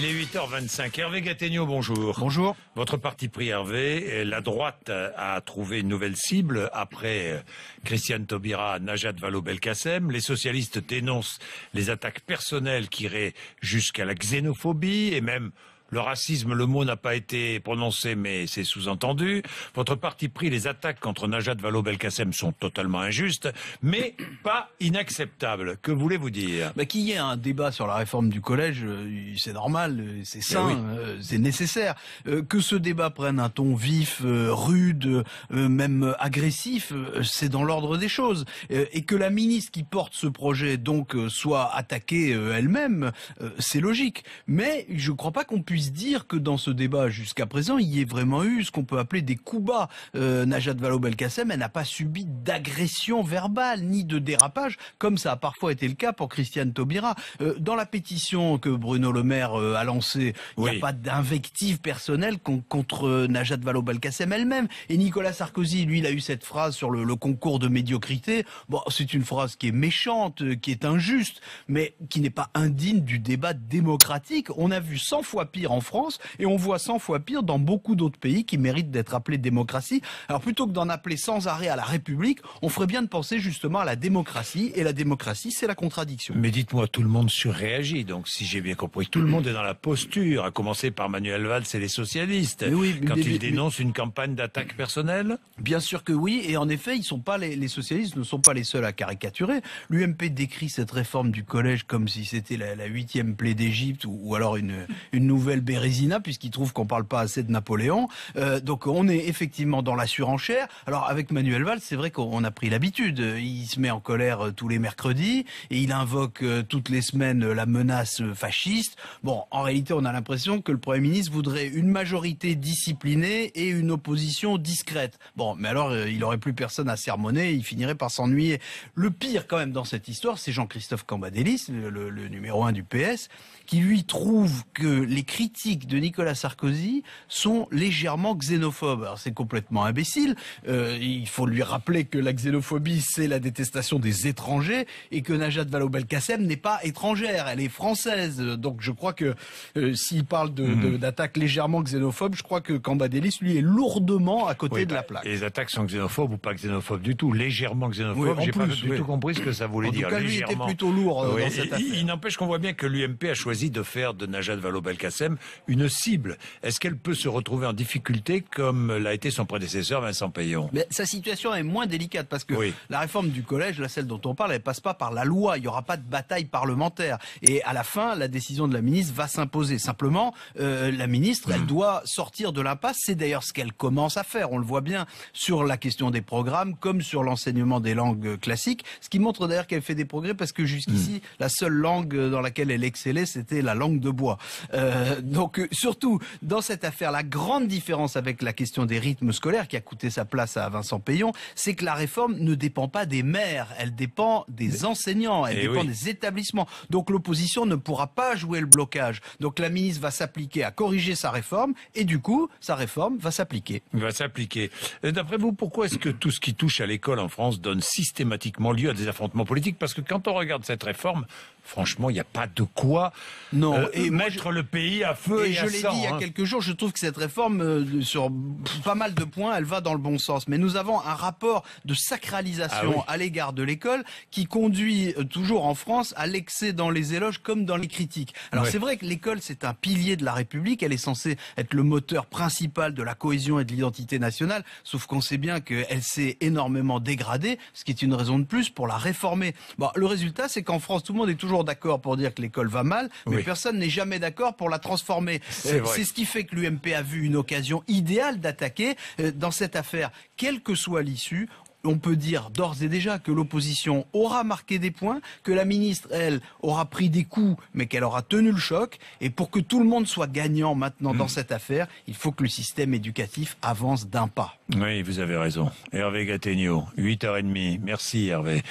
Il est 8h25. Hervé Gattegno, bonjour. Bonjour. Votre parti pris, Hervé, la droite a trouvé une nouvelle cible après euh, Christiane Taubira, Najat Vallaud-Belkacem. Les socialistes dénoncent les attaques personnelles qui iraient jusqu'à la xénophobie et même le racisme, le mot n'a pas été prononcé, mais c'est sous-entendu. Votre parti pris, les attaques contre Najat Vallaud-Belkacem sont totalement injustes, mais pas inacceptables. Que voulez-vous dire bah, Qu'il y ait un débat sur la réforme du collège, euh, c'est normal, euh, c'est sain, eh euh, c'est nécessaire. Que ce débat prenne un ton vif, rude, même agressif, c'est dans l'ordre des choses. Et que la ministre qui porte ce projet donc soit attaquée elle-même, c'est logique. Mais je ne crois pas qu'on puisse dire que dans ce débat jusqu'à présent, il y ait vraiment eu ce qu'on peut appeler des coups bas. Euh, Najat Vallaud-Belkacem, elle n'a pas subi d'agression verbale ni de dérapage, comme ça a parfois été le cas pour Christiane Taubira. Euh, dans la pétition que Bruno Le Maire euh, a lancée, il n'y a pas d'invective personnelle contre Najat Vallaud-Belkacem elle-même. Et Nicolas Sarkozy, lui, il a eu cette phrase sur le, le concours de médiocrité. Bon, c'est une phrase qui est méchante, qui est injuste, mais qui n'est pas indigne du débat démocratique. On a vu 100 fois pire en France et on voit 100 fois pire dans beaucoup d'autres pays qui méritent d'être appelés démocratie. Alors plutôt que d'en appeler sans arrêt à la République, on ferait bien de penser justement à la démocratie et la démocratie, c'est la contradiction. Mais dites-moi, tout le monde surréagit. Donc si j'ai bien compris, tout le monde est dans la posture, à commencer par Manuel Valls et les socialistes, quand ils dénoncent une campagne d'attaque personnelle. Bien sûr que oui, et en effet, ils sont pas les, socialistes ne sont pas les seuls à caricaturer. L'UMP décrit cette réforme du collège comme si c'était la huitième plaie d'Égypte ou, alors une nouvelle Bérésina, puisqu'il trouve qu'on parle pas assez de Napoléon. Euh, donc on est effectivement dans la surenchère. Alors avec Manuel Valls, c'est vrai qu'on a pris l'habitude. Il se met en colère euh, tous les mercredis et il invoque euh, toutes les semaines la menace fasciste. Bon, en réalité, on a l'impression que le Premier ministre voudrait une majorité disciplinée et une opposition discrète. Bon, mais alors il aurait plus personne à sermonner, il finirait par s'ennuyer. Le pire quand même dans cette histoire, c'est Jean-Christophe Cambadélis, le, le, numéro un du PS, qui lui trouve que les critiques critiques de Nicolas Sarkozy sont légèrement xénophobes. c'est complètement imbécile. Euh, il faut lui rappeler que la xénophobie, c'est la détestation des étrangers et que Najat Vallaud-Belkacem n'est pas étrangère, elle est française. Donc je crois que euh, s'il parle mhm. d'attaques de, légèrement xénophobes, je crois que Cambadélis, lui, est lourdement à côté de la plaque. les attaques sont xénophobes ou pas xénophobes du tout, légèrement xénophobes. J'ai pas du tout compris ce que ça voulait en dire. Tout cas, Lui était plutôt lourd. Euh, dans cette il, il n'empêche qu'on voit bien que l'UMP a choisi de faire de Najat Vallaud-Belkacem une cible. Est-ce qu'elle peut se retrouver en difficulté comme l'a été son prédécesseur Vincent Payon Sa situation est moins délicate parce que la réforme du collège, la celle dont on parle, elle passe pas par la loi. Il n'y aura pas de bataille parlementaire. Et à la fin, la décision de la ministre va s'imposer. Simplement, euh, la ministre, elle hmm. doit sortir de l'impasse. C'est d'ailleurs ce qu'elle commence à faire. On le voit bien sur la question des programmes comme sur l'enseignement des langues classiques. Ce qui montre d'ailleurs qu'elle fait des progrès parce que jusqu'ici, hmm. la seule langue dans laquelle elle excellait, c'était la langue de bois. Euh, donc euh, surtout dans cette affaire, la grande différence avec la question des rythmes scolaires qui a coûté sa place à Vincent Payon, c'est que la réforme ne dépend pas des maires, elle dépend des enseignants, elle eh dépend des établissements. Donc l'opposition ne pourra pas jouer le blocage. Donc la ministre va s'appliquer à corriger sa réforme et du coup, sa réforme va s'appliquer. Va s'appliquer. Euh, d'après vous, pourquoi est-ce que tout ce qui touche à l'école en France donne systématiquement lieu à des affrontements politiques Parce que quand on regarde cette réforme, franchement, il n'y a pas de quoi non, euh, et mettre le pays à feu et, et je l'ai dit il y a hein. quelques jours, je trouve que cette réforme, euh, sur pas mal de points, elle va dans le bon sens. Mais nous avons un rapport de sacralisation ah à l'égard de l'école qui conduit euh, toujours en France à l'excès dans les éloges comme dans les critiques. Alors c'est vrai que l'école, c'est un pilier de la République, elle est censée être le moteur principal de la cohésion et de l'identité nationale, sauf qu'on sait bien qu'elle s'est énormément dégradée, ce qui est une raison de plus pour la réformer. le résultat, c'est qu'en France, tout le monde est toujours d'accord pour dire que l'école va mal, mais personne n'est jamais d'accord pour la transformer. C'est ce qui fait que l'UMP a vu une occasion idéale d'attaquer euh, dans cette affaire, quelle que soit l'issue. On peut dire d'ores et déjà que l'opposition aura marqué des points, que la ministre, elle, aura pris des coups, mais qu'elle aura tenu le choc. Et pour que tout le monde soit gagnant maintenant dans mm. cette affaire, il faut que le système éducatif avance d'un pas. Oui, vous avez raison. Hervé Gattegno, 8h30. Merci Hervé.